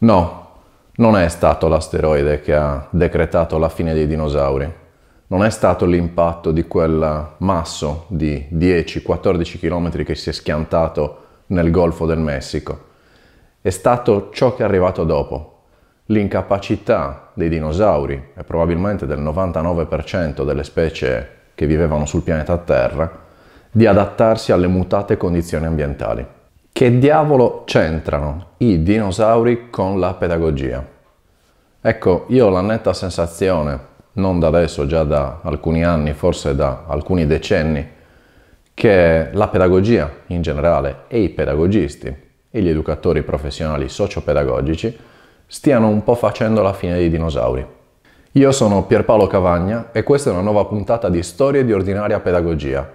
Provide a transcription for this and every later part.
No, non è stato l'asteroide che ha decretato la fine dei dinosauri. Non è stato l'impatto di quel masso di 10-14 km che si è schiantato nel Golfo del Messico. È stato ciò che è arrivato dopo, l'incapacità dei dinosauri e probabilmente del 99% delle specie che vivevano sul pianeta Terra di adattarsi alle mutate condizioni ambientali. Che diavolo c'entrano i dinosauri con la pedagogia? Ecco, io ho la netta sensazione, non da adesso, già da alcuni anni, forse da alcuni decenni, che la pedagogia in generale e i pedagogisti e gli educatori professionali sociopedagogici stiano un po' facendo la fine dei dinosauri. Io sono Pierpaolo Cavagna e questa è una nuova puntata di Storie di ordinaria pedagogia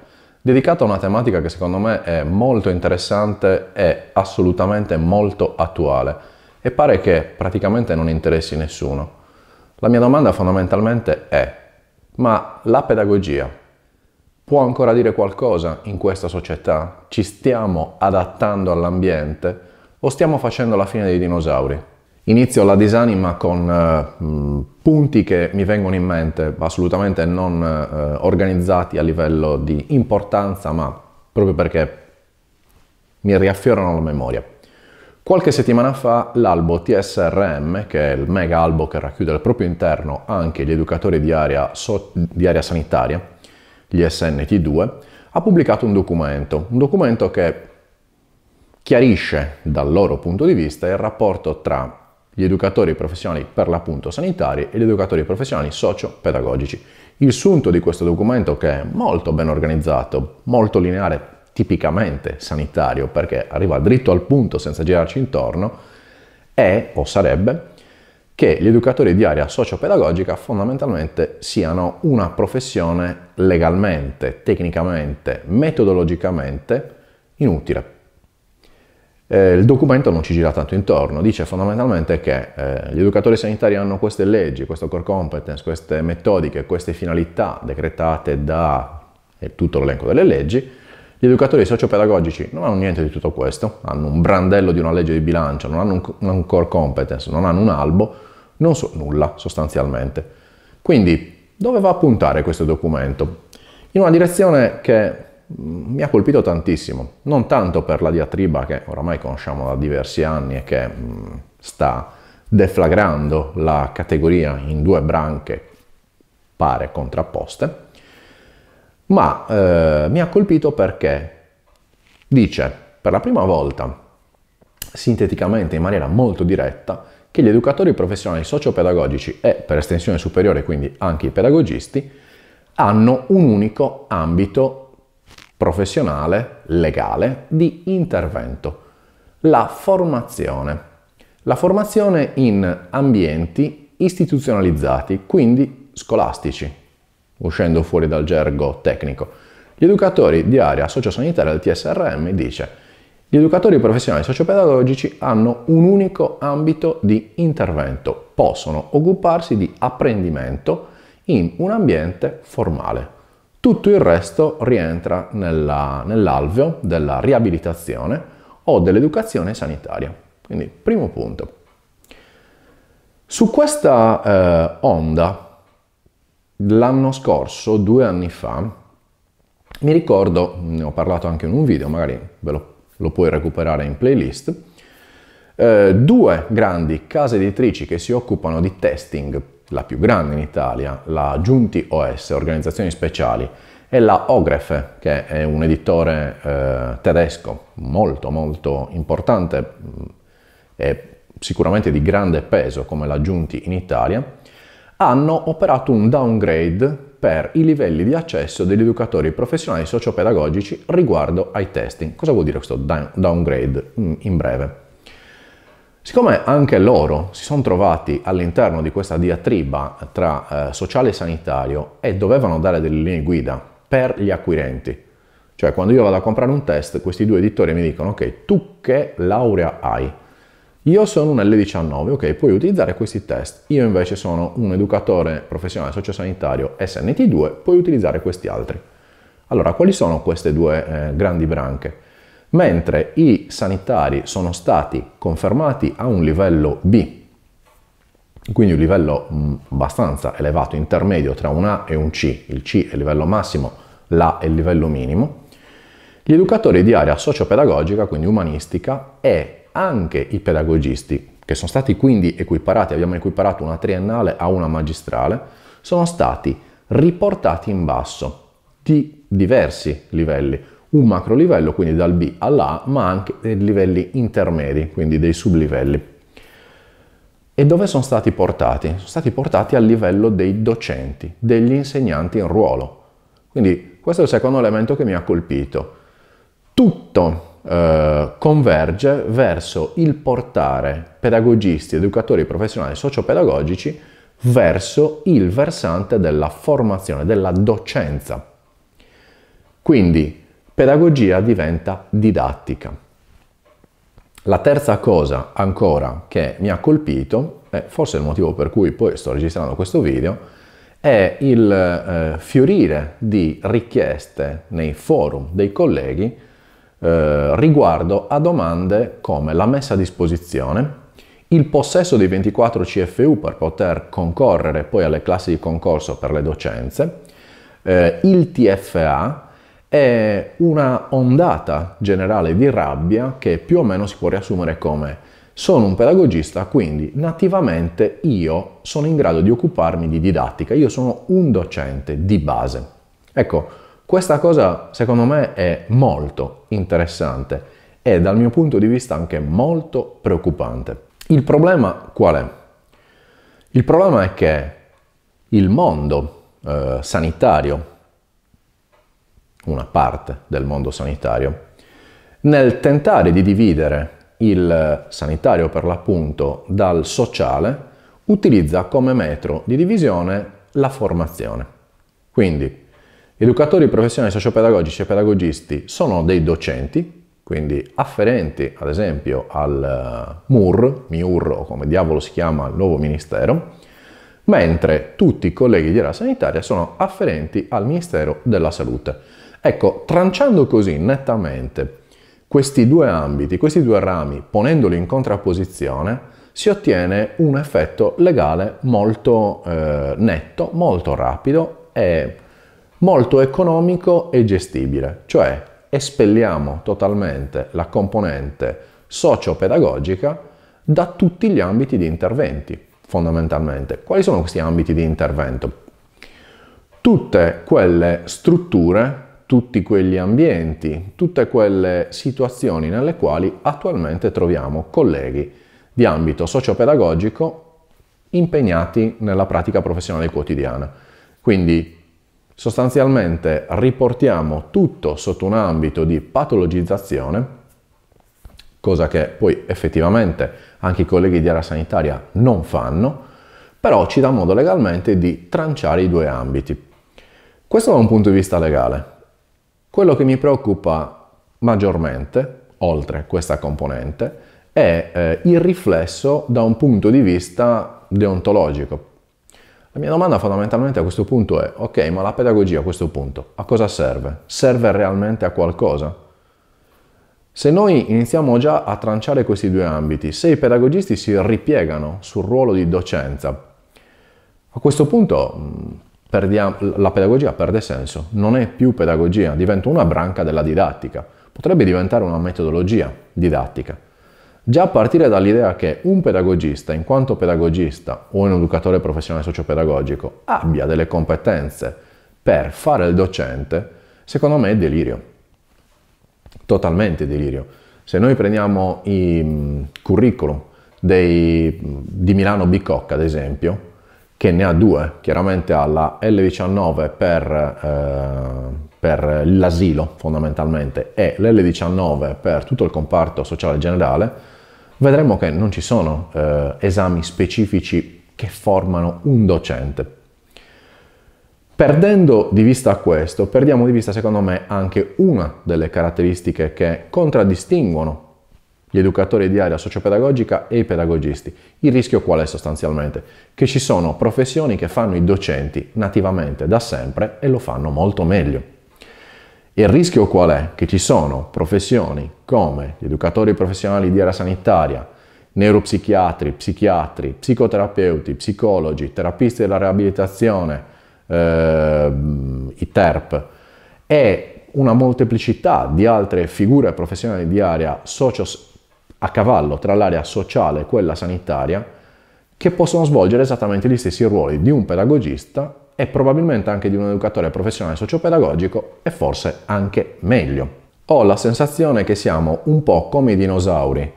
dedicato a una tematica che secondo me è molto interessante e assolutamente molto attuale e pare che praticamente non interessi nessuno. La mia domanda fondamentalmente è, ma la pedagogia può ancora dire qualcosa in questa società? Ci stiamo adattando all'ambiente o stiamo facendo la fine dei dinosauri? Inizio la disanima con eh, punti che mi vengono in mente, assolutamente non eh, organizzati a livello di importanza, ma proprio perché mi riaffiorano la memoria. Qualche settimana fa l'albo TSRM, che è il mega albo che racchiude al proprio interno anche gli educatori di area, so- di area sanitaria, gli SNT2, ha pubblicato un documento, un documento che chiarisce dal loro punto di vista il rapporto tra gli educatori professionali per l'appunto sanitari e gli educatori professionali socio-pedagogici. Il sunto di questo documento che è molto ben organizzato, molto lineare, tipicamente sanitario perché arriva dritto al punto senza girarci intorno, è o sarebbe che gli educatori di area socio-pedagogica fondamentalmente siano una professione legalmente, tecnicamente, metodologicamente inutile eh, il documento non ci gira tanto intorno, dice fondamentalmente che eh, gli educatori sanitari hanno queste leggi, questo core competence, queste metodiche, queste finalità decretate da eh, tutto l'elenco delle leggi, gli educatori sociopedagogici non hanno niente di tutto questo, hanno un brandello di una legge di bilancio, non hanno un, un core competence, non hanno un albo, non so nulla sostanzialmente. Quindi dove va a puntare questo documento? In una direzione che mi ha colpito tantissimo, non tanto per la diatriba che oramai conosciamo da diversi anni e che mm, sta deflagrando la categoria in due branche pare contrapposte, ma eh, mi ha colpito perché dice per la prima volta sinteticamente in maniera molto diretta che gli educatori professionali sociopedagogici e per estensione superiore quindi anche i pedagogisti hanno un unico ambito professionale, legale, di intervento, la formazione. La formazione in ambienti istituzionalizzati, quindi scolastici, uscendo fuori dal gergo tecnico. Gli educatori di area sociosanitaria del TSRM dice gli educatori professionali sociopedagogici hanno un unico ambito di intervento, possono occuparsi di apprendimento in un ambiente formale. Tutto il resto rientra nella, nell'alveo della riabilitazione o dell'educazione sanitaria. Quindi, primo punto. Su questa eh, onda, l'anno scorso, due anni fa, mi ricordo, ne ho parlato anche in un video, magari ve lo, lo puoi recuperare in playlist, eh, due grandi case editrici che si occupano di testing la più grande in Italia, la Giunti OS, Organizzazioni Speciali, e la Ogref, che è un editore eh, tedesco molto molto importante mm, e sicuramente di grande peso come la Giunti in Italia, hanno operato un downgrade per i livelli di accesso degli educatori professionali sociopedagogici riguardo ai testing. Cosa vuol dire questo downgrade mm, in breve? Siccome anche loro si sono trovati all'interno di questa diatriba tra eh, sociale e sanitario e dovevano dare delle linee guida per gli acquirenti, cioè quando io vado a comprare un test, questi due editori mi dicono ok, tu che laurea hai? Io sono un L19, ok, puoi utilizzare questi test. Io invece sono un educatore professionale sociosanitario SNT2, puoi utilizzare questi altri. Allora, quali sono queste due eh, grandi branche? mentre i sanitari sono stati confermati a un livello B, quindi un livello mm, abbastanza elevato, intermedio tra un A e un C, il C è il livello massimo, l'A è il livello minimo, gli educatori di area sociopedagogica, quindi umanistica, e anche i pedagogisti, che sono stati quindi equiparati, abbiamo equiparato una triennale a una magistrale, sono stati riportati in basso di diversi livelli, un macro livello, quindi dal B all'A, ma anche dei livelli intermedi, quindi dei sublivelli. E dove sono stati portati? Sono stati portati al livello dei docenti, degli insegnanti in ruolo. Quindi questo è il secondo elemento che mi ha colpito. Tutto eh, converge verso il portare pedagogisti, educatori professionali sociopedagogici verso il versante della formazione, della docenza. Quindi pedagogia diventa didattica. La terza cosa ancora che mi ha colpito, e eh, forse il motivo per cui poi sto registrando questo video, è il eh, fiorire di richieste nei forum dei colleghi eh, riguardo a domande come la messa a disposizione, il possesso dei 24 CFU per poter concorrere poi alle classi di concorso per le docenze, eh, il TFA, è una ondata generale di rabbia che più o meno si può riassumere come sono un pedagogista, quindi nativamente io sono in grado di occuparmi di didattica, io sono un docente di base. Ecco, questa cosa secondo me è molto interessante e dal mio punto di vista anche molto preoccupante. Il problema qual è? Il problema è che il mondo eh, sanitario una parte del mondo sanitario, nel tentare di dividere il sanitario per l'appunto dal sociale, utilizza come metro di divisione la formazione. Quindi, educatori professionali sociopedagogici e pedagogisti sono dei docenti, quindi afferenti ad esempio al eh, MUR, MIUR o come diavolo si chiama il nuovo ministero, mentre tutti i colleghi di area sanitaria sono afferenti al Ministero della Salute. Ecco, tranciando così nettamente questi due ambiti, questi due rami, ponendoli in contrapposizione, si ottiene un effetto legale molto eh, netto, molto rapido e molto economico e gestibile, cioè espelliamo totalmente la componente socio-pedagogica da tutti gli ambiti di interventi, fondamentalmente. Quali sono questi ambiti di intervento? Tutte quelle strutture tutti quegli ambienti, tutte quelle situazioni nelle quali attualmente troviamo colleghi di ambito sociopedagogico impegnati nella pratica professionale quotidiana. Quindi sostanzialmente riportiamo tutto sotto un ambito di patologizzazione, cosa che poi effettivamente anche i colleghi di area sanitaria non fanno, però ci dà modo legalmente di tranciare i due ambiti. Questo da un punto di vista legale. Quello che mi preoccupa maggiormente, oltre questa componente, è eh, il riflesso da un punto di vista deontologico. La mia domanda fondamentalmente a questo punto è, ok, ma la pedagogia a questo punto a cosa serve? Serve realmente a qualcosa? Se noi iniziamo già a tranciare questi due ambiti, se i pedagogisti si ripiegano sul ruolo di docenza, a questo punto mm, perdiamo, la pedagogia perde senso, non è più pedagogia, diventa una branca della didattica, potrebbe diventare una metodologia didattica. Già a partire dall'idea che un pedagogista, in quanto pedagogista o un educatore professionale sociopedagogico, abbia delle competenze per fare il docente, secondo me è delirio. Totalmente delirio. Se noi prendiamo i mm, curriculum dei, mm, di Milano Bicocca, ad esempio, che ne ha due, chiaramente ha la L19 per, eh, per l'asilo fondamentalmente e l'L19 per tutto il comparto sociale generale, vedremo che non ci sono eh, esami specifici che formano un docente. Perdendo di vista questo, perdiamo di vista secondo me anche una delle caratteristiche che contraddistinguono gli educatori di area sociopedagogica e i pedagogisti. Il rischio qual è sostanzialmente? Che ci sono professioni che fanno i docenti nativamente da sempre e lo fanno molto meglio. Il rischio qual è? Che ci sono professioni come gli educatori professionali di area sanitaria, neuropsichiatri, psichiatri, psicoterapeuti, psicologi, terapisti della riabilitazione, eh, i TERP e una molteplicità di altre figure professionali di area socio a cavallo tra l'area sociale e quella sanitaria che possono svolgere esattamente gli stessi ruoli di un pedagogista e probabilmente anche di un educatore professionale sociopedagogico e forse anche meglio. Ho la sensazione che siamo un po' come i dinosauri,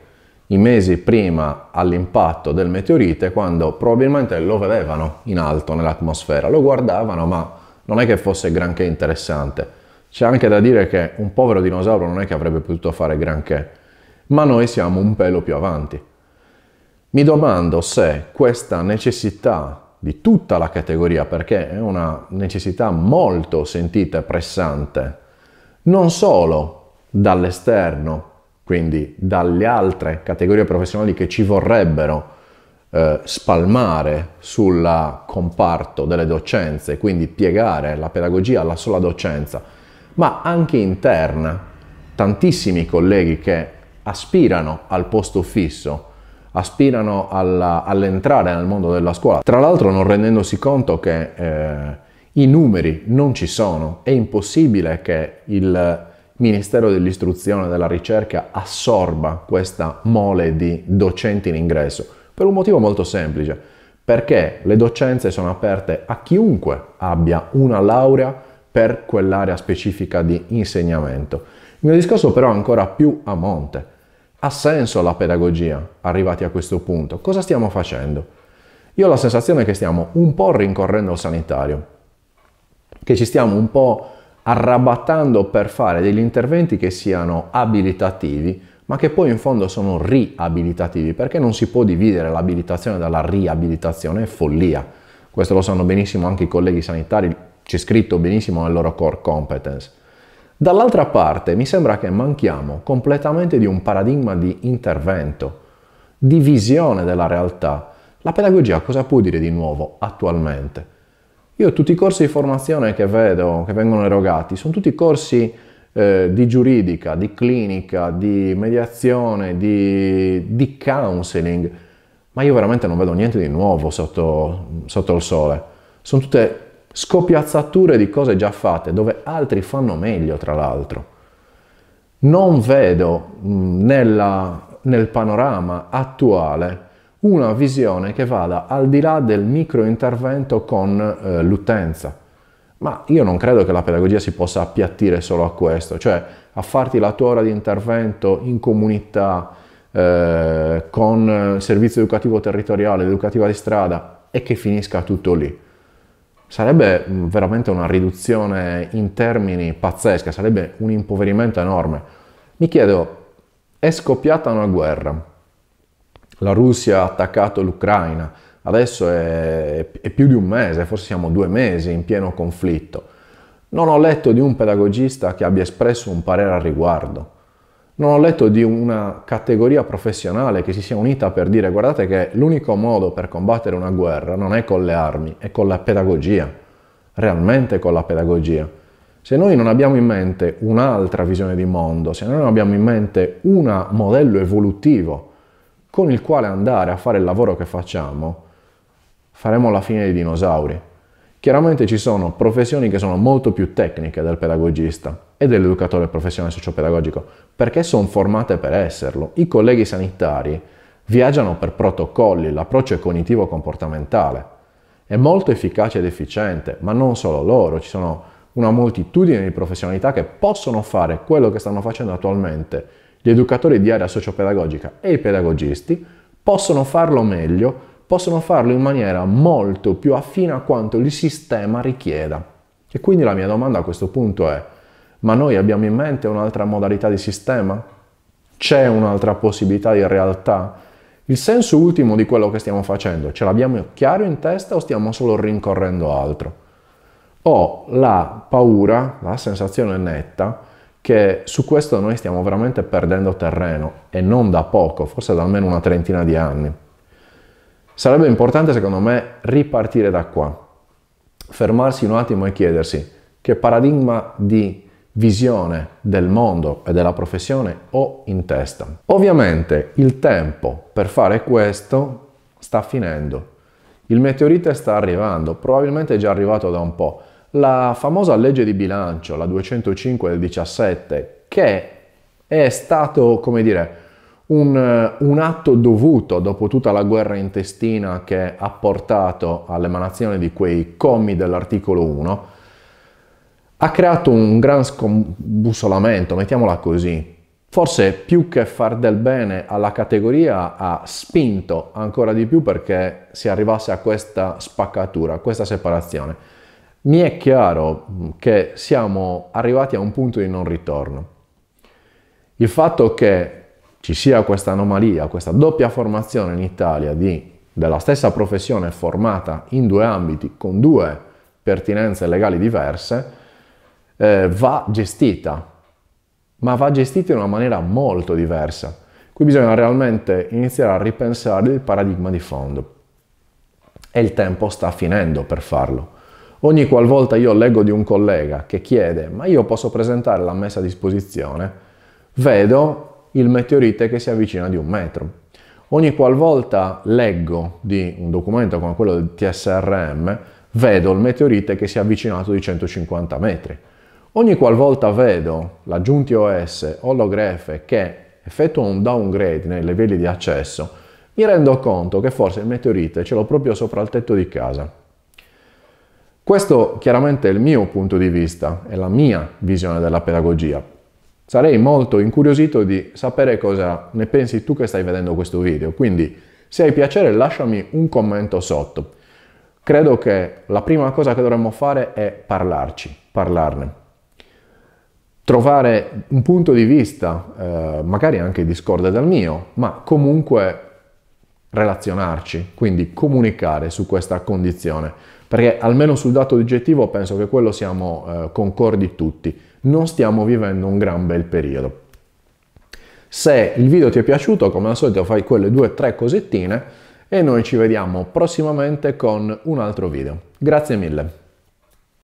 i mesi prima all'impatto del meteorite, quando probabilmente lo vedevano in alto nell'atmosfera, lo guardavano, ma non è che fosse granché interessante. C'è anche da dire che un povero dinosauro non è che avrebbe potuto fare granché ma noi siamo un pelo più avanti. Mi domando se questa necessità di tutta la categoria, perché è una necessità molto sentita e pressante, non solo dall'esterno, quindi dalle altre categorie professionali che ci vorrebbero eh, spalmare sul comparto delle docenze, quindi piegare la pedagogia alla sola docenza, ma anche interna. Tantissimi colleghi che aspirano al posto fisso, aspirano alla, all'entrare nel mondo della scuola, tra l'altro non rendendosi conto che eh, i numeri non ci sono, è impossibile che il Ministero dell'Istruzione e della Ricerca assorba questa mole di docenti in ingresso, per un motivo molto semplice, perché le docenze sono aperte a chiunque abbia una laurea per quell'area specifica di insegnamento. Il mio discorso però è ancora più a monte ha senso la pedagogia arrivati a questo punto? Cosa stiamo facendo? Io ho la sensazione che stiamo un po' rincorrendo il sanitario, che ci stiamo un po' arrabattando per fare degli interventi che siano abilitativi, ma che poi in fondo sono riabilitativi, perché non si può dividere l'abilitazione dalla riabilitazione, è follia. Questo lo sanno benissimo anche i colleghi sanitari, c'è scritto benissimo nel loro core competence. Dall'altra parte mi sembra che manchiamo completamente di un paradigma di intervento, di visione della realtà. La pedagogia cosa può dire di nuovo attualmente? Io tutti i corsi di formazione che vedo, che vengono erogati, sono tutti corsi eh, di giuridica, di clinica, di mediazione, di, di, counseling, ma io veramente non vedo niente di nuovo sotto, sotto il sole. Sono tutte scopiazzature di cose già fatte, dove altri fanno meglio, tra l'altro. Non vedo mm, nella, nel panorama attuale una visione che vada al di là del microintervento con eh, l'utenza. Ma io non credo che la pedagogia si possa appiattire solo a questo, cioè a farti la tua ora di intervento in comunità, eh, con eh, servizio educativo territoriale, educativa di strada e che finisca tutto lì sarebbe mm, veramente una riduzione in termini pazzesca, sarebbe un impoverimento enorme. Mi chiedo, è scoppiata una guerra, la Russia ha attaccato l'Ucraina, adesso è, è più di un mese, forse siamo due mesi in pieno conflitto. Non ho letto di un pedagogista che abbia espresso un parere al riguardo. Non ho letto di una categoria professionale che si sia unita per dire guardate che l'unico modo per combattere una guerra non è con le armi, è con la pedagogia, realmente con la pedagogia. Se noi non abbiamo in mente un'altra visione di mondo, se noi non abbiamo in mente un modello evolutivo con il quale andare a fare il lavoro che facciamo, faremo la fine dei dinosauri. Chiaramente ci sono professioni che sono molto più tecniche del pedagogista e dell'educatore professionale sociopedagogico, perché sono formate per esserlo. I colleghi sanitari viaggiano per protocolli, l'approccio è cognitivo-comportamentale. È molto efficace ed efficiente, ma non solo loro, ci sono una moltitudine di professionalità che possono fare quello che stanno facendo attualmente gli educatori di area sociopedagogica e i pedagogisti, possono farlo meglio possono farlo in maniera molto più affine a quanto il sistema richieda. E quindi la mia domanda a questo punto è, ma noi abbiamo in mente un'altra modalità di sistema? C'è un'altra possibilità di realtà? Il senso ultimo di quello che stiamo facendo, ce l'abbiamo chiaro in testa o stiamo solo rincorrendo altro? Ho la paura, la sensazione netta, che su questo noi stiamo veramente perdendo terreno e non da poco, forse da almeno una trentina di anni. Sarebbe importante secondo me ripartire da qua, fermarsi un attimo e chiedersi che paradigma di visione del mondo e della professione ho in testa. Ovviamente il tempo per fare questo sta finendo. Il meteorite sta arrivando, probabilmente è già arrivato da un po'. La famosa legge di bilancio, la 205 del 17, che è stato, come dire, un, eh, un, atto dovuto dopo tutta la guerra intestina che ha portato all'emanazione di quei commi dell'articolo 1, ha creato un gran scombussolamento, mettiamola così. Forse più che far del bene alla categoria ha spinto ancora di più perché si arrivasse a questa spaccatura, a questa separazione. Mi è chiaro che siamo arrivati a un punto di non ritorno. Il fatto che ci sia questa anomalia, questa doppia formazione in Italia di, della stessa professione formata in due ambiti con due pertinenze legali diverse, eh, va gestita, ma va gestita in una maniera molto diversa. Qui bisogna realmente iniziare a ripensare il paradigma di fondo e il tempo sta finendo per farlo. Ogni qualvolta io leggo di un collega che chiede ma io posso presentare la messa a disposizione, vedo il meteorite che si avvicina di un metro. Ogni qualvolta leggo di un documento come quello del TSRM, vedo il meteorite che si è avvicinato di 150 metri. Ogni qualvolta vedo l'aggiunti OS o l'OGREFE che effettua un downgrade nei livelli di accesso, mi rendo conto che forse il meteorite ce l'ho proprio sopra il tetto di casa. Questo chiaramente è il mio punto di vista, è la mia visione della pedagogia. Sarei molto incuriosito di sapere cosa ne pensi tu che stai vedendo questo video, quindi se hai piacere lasciami un commento sotto. Credo che la prima cosa che dovremmo fare è parlarci, parlarne. Trovare un punto di vista, eh, magari anche discorde dal mio, ma comunque relazionarci, quindi comunicare su questa condizione, perché almeno sul dato oggettivo penso che quello siamo eh, concordi tutti non stiamo vivendo un gran bel periodo. Se il video ti è piaciuto, come al solito fai quelle due o tre cosettine e noi ci vediamo prossimamente con un altro video. Grazie mille!